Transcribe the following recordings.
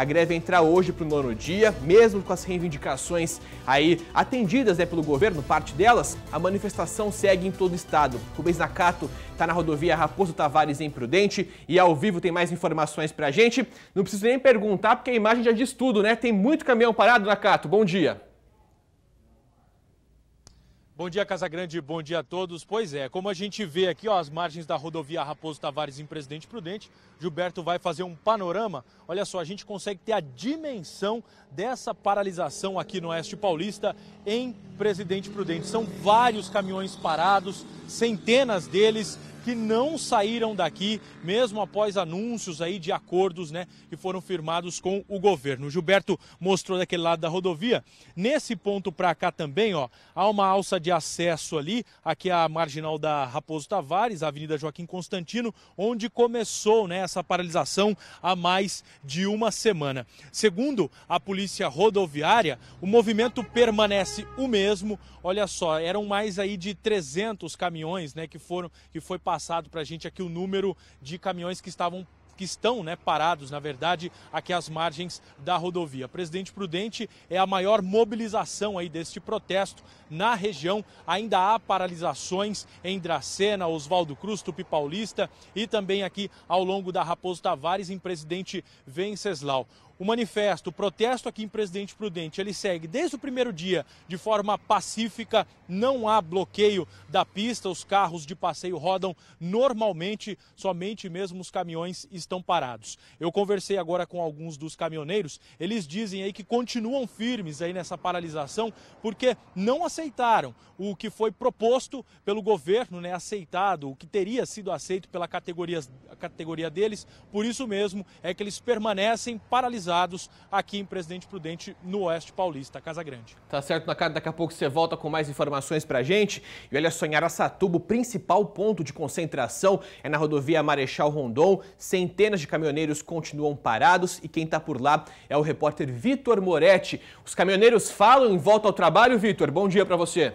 A greve entra hoje para o nono dia, mesmo com as reivindicações aí atendidas né, pelo governo, parte delas, a manifestação segue em todo o estado. Rubens Nakato está na rodovia Raposo Tavares em Prudente e ao vivo tem mais informações para a gente. Não preciso nem perguntar porque a imagem já diz tudo, né? Tem muito caminhão parado, Nakato. Bom dia. Bom dia, Casagrande, bom dia a todos. Pois é, como a gente vê aqui, ó, as margens da rodovia Raposo Tavares em Presidente Prudente, Gilberto vai fazer um panorama. Olha só, a gente consegue ter a dimensão dessa paralisação aqui no Oeste Paulista em Presidente Prudente. São vários caminhões parados, centenas deles que não saíram daqui, mesmo após anúncios aí de acordos né, que foram firmados com o governo. O Gilberto mostrou daquele lado da rodovia. Nesse ponto para cá também, ó, há uma alça de acesso ali, aqui a marginal da Raposo Tavares, Avenida Joaquim Constantino, onde começou né, essa paralisação há mais de uma semana. Segundo a Polícia Rodoviária, o movimento permanece o mesmo. Olha só, eram mais aí de 300 caminhões caminhões, né, que foram que foi passado para a gente aqui o número de caminhões que estavam que estão né, parados, na verdade, aqui às margens da rodovia. Presidente Prudente é a maior mobilização aí deste protesto na região. Ainda há paralisações em Dracena, Oswaldo Cruz, Tupi Paulista e também aqui ao longo da Raposo Tavares em Presidente Venceslau. O manifesto, o protesto aqui em Presidente Prudente, ele segue desde o primeiro dia de forma pacífica, não há bloqueio da pista, os carros de passeio rodam normalmente, somente mesmo os caminhões estão parados. Eu conversei agora com alguns dos caminhoneiros, eles dizem aí que continuam firmes aí nessa paralisação porque não aceitaram o que foi proposto pelo governo, né, aceitado, o que teria sido aceito pela categoria, categoria deles, por isso mesmo é que eles permanecem paralisados realizados aqui em Presidente Prudente, no Oeste Paulista, Casa Grande. Tá certo, casa Daqui a pouco você volta com mais informações pra gente. E olha só, em Araçatuba, o principal ponto de concentração é na rodovia Marechal Rondon. Centenas de caminhoneiros continuam parados e quem tá por lá é o repórter Vitor Moretti. Os caminhoneiros falam em volta ao trabalho, Vitor. Bom dia para você.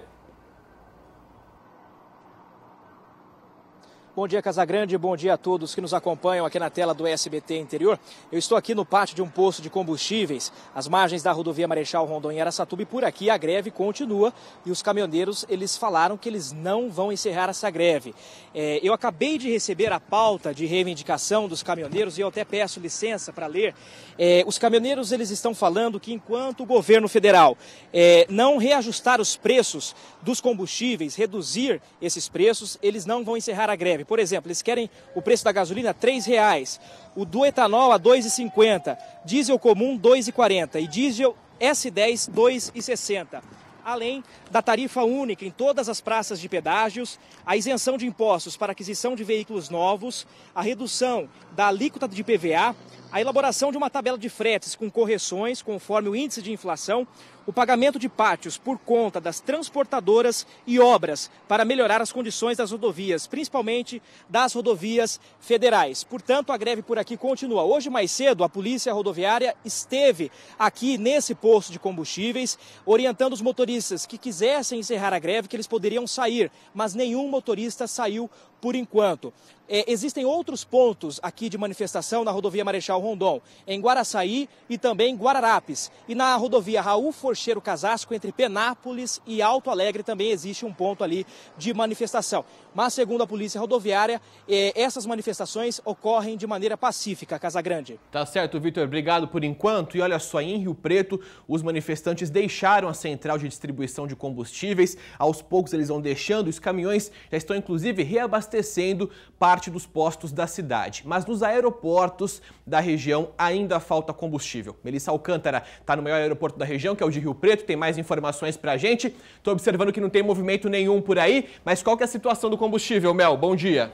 Bom dia, Casagrande. Bom dia a todos que nos acompanham aqui na tela do SBT Interior. Eu estou aqui no pátio de um posto de combustíveis, às margens da rodovia Marechal Rondon em Aracatuba. E por aqui a greve continua e os caminhoneiros, eles falaram que eles não vão encerrar essa greve. É, eu acabei de receber a pauta de reivindicação dos caminhoneiros e eu até peço licença para ler. É, os caminhoneiros, eles estão falando que enquanto o governo federal é, não reajustar os preços dos combustíveis, reduzir esses preços, eles não vão encerrar a greve. Por exemplo, eles querem o preço da gasolina R$ 3,00, o do etanol a R$ 2,50, diesel comum R$ 2,40 e diesel S10 R$ 2,60 além da tarifa única em todas as praças de pedágios, a isenção de impostos para aquisição de veículos novos, a redução da alíquota de PVA a elaboração de uma tabela de fretes com correções conforme o índice de inflação, o pagamento de pátios por conta das transportadoras e obras para melhorar as condições das rodovias, principalmente das rodovias federais. Portanto, a greve por aqui continua. Hoje mais cedo, a Polícia Rodoviária esteve aqui nesse posto de combustíveis, orientando os motoristas que quisessem encerrar a greve que eles poderiam sair, mas nenhum motorista saiu por enquanto. É, existem outros pontos aqui de manifestação na rodovia Marechal Rondon, em Guaraçaí e também em Guararapes. E na rodovia Raul Forcheiro Casasco, entre Penápolis e Alto Alegre, também existe um ponto ali de manifestação. Mas, segundo a Polícia Rodoviária, eh, essas manifestações ocorrem de maneira pacífica, Casagrande. Tá certo, Vitor. Obrigado por enquanto. E olha só, em Rio Preto, os manifestantes deixaram a central de distribuição de combustíveis. Aos poucos eles vão deixando. Os caminhões já estão, inclusive, reabastecendo parte dos postos da cidade. Mas nos aeroportos da região, região ainda falta combustível. Melissa Alcântara está no maior aeroporto da região, que é o de Rio Preto, tem mais informações para a gente. Estou observando que não tem movimento nenhum por aí, mas qual que é a situação do combustível, Mel? Bom dia.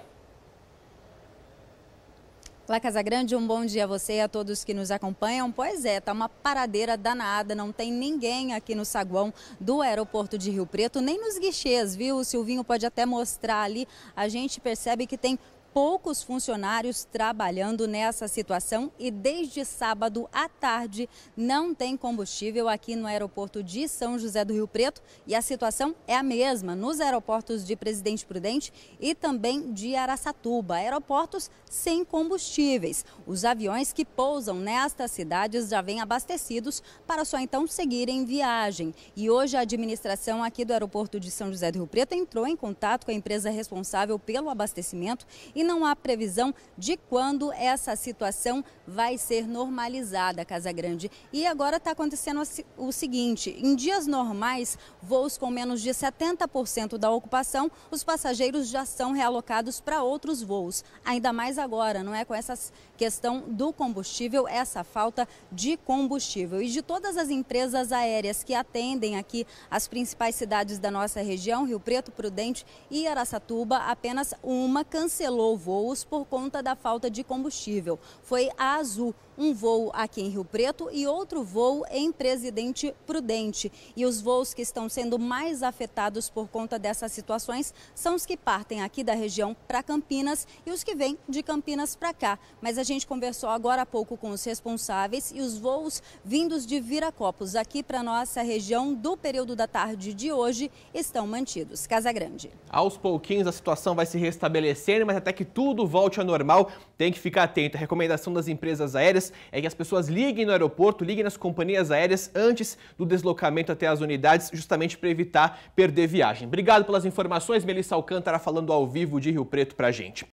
Olá, Casagrande, um bom dia a você e a todos que nos acompanham. Pois é, tá uma paradeira danada, não tem ninguém aqui no saguão do aeroporto de Rio Preto, nem nos guichês, viu? O Silvinho pode até mostrar ali. A gente percebe que tem poucos funcionários trabalhando nessa situação e desde sábado à tarde não tem combustível aqui no aeroporto de São José do Rio Preto e a situação é a mesma nos aeroportos de Presidente Prudente e também de Araçatuba, aeroportos sem combustíveis. Os aviões que pousam nestas cidades já vêm abastecidos para só então seguirem viagem. E hoje a administração aqui do aeroporto de São José do Rio Preto entrou em contato com a empresa responsável pelo abastecimento e e não há previsão de quando essa situação vai ser normalizada, Casa Grande. E agora está acontecendo o seguinte: em dias normais, voos com menos de 70% da ocupação, os passageiros já são realocados para outros voos. Ainda mais agora, não é? Com essa questão do combustível, essa falta de combustível. E de todas as empresas aéreas que atendem aqui as principais cidades da nossa região, Rio Preto, Prudente e Aracatuba, apenas uma cancelou voos por conta da falta de combustível. Foi a Azul, um voo aqui em Rio Preto e outro voo em Presidente Prudente. E os voos que estão sendo mais afetados por conta dessas situações são os que partem aqui da região para Campinas e os que vêm de Campinas para cá. Mas a gente conversou agora há pouco com os responsáveis e os voos vindos de Viracopos aqui para nossa região do período da tarde de hoje estão mantidos. Casa Grande. Aos pouquinhos a situação vai se restabelecendo, mas até que tudo volte ao normal, tem que ficar atento. A recomendação das empresas aéreas aéreas é que as pessoas liguem no aeroporto, liguem nas companhias aéreas antes do deslocamento até as unidades, justamente para evitar perder viagem. Obrigado pelas informações, Melissa Alcântara falando ao vivo de Rio Preto para a gente.